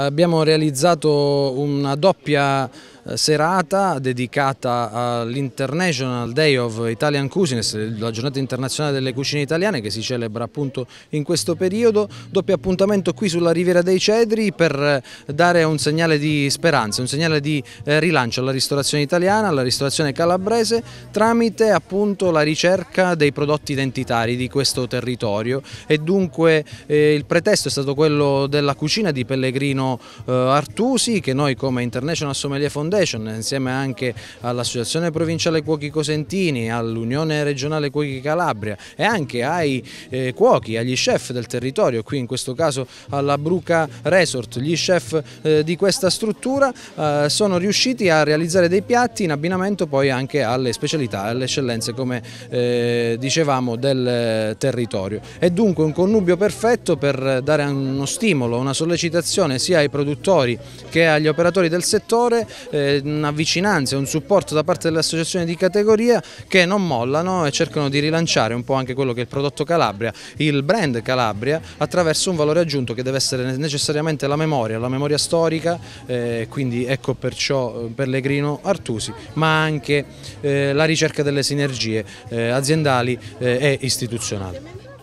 abbiamo realizzato una doppia eh, serata dedicata all'International Day of Italian Cuisines, la giornata internazionale delle cucine italiane che si celebra appunto in questo periodo, doppio appuntamento qui sulla Riviera dei Cedri per eh, dare un segnale di speranza, un segnale di eh, rilancio alla ristorazione italiana, alla ristorazione calabrese tramite appunto la ricerca dei prodotti identitari di questo territorio e dunque eh, il pretesto è stato quello della cucina di Pellegrino eh, Artusi che noi come International Sommelier Fondation Foundation, insieme anche all'Associazione Provinciale Cuochi Cosentini, all'Unione Regionale Cuochi Calabria e anche ai eh, cuochi, agli chef del territorio, qui in questo caso alla Bruca Resort, gli chef eh, di questa struttura eh, sono riusciti a realizzare dei piatti in abbinamento poi anche alle specialità, alle eccellenze come eh, dicevamo del territorio. È dunque un connubio perfetto per dare uno stimolo, una sollecitazione sia ai produttori che agli operatori del settore eh, una vicinanza un supporto da parte delle associazioni di categoria che non mollano e cercano di rilanciare un po' anche quello che è il prodotto Calabria, il brand Calabria attraverso un valore aggiunto che deve essere necessariamente la memoria, la memoria storica, eh, quindi ecco perciò eh, Pellegrino Artusi, ma anche eh, la ricerca delle sinergie eh, aziendali eh, e istituzionali.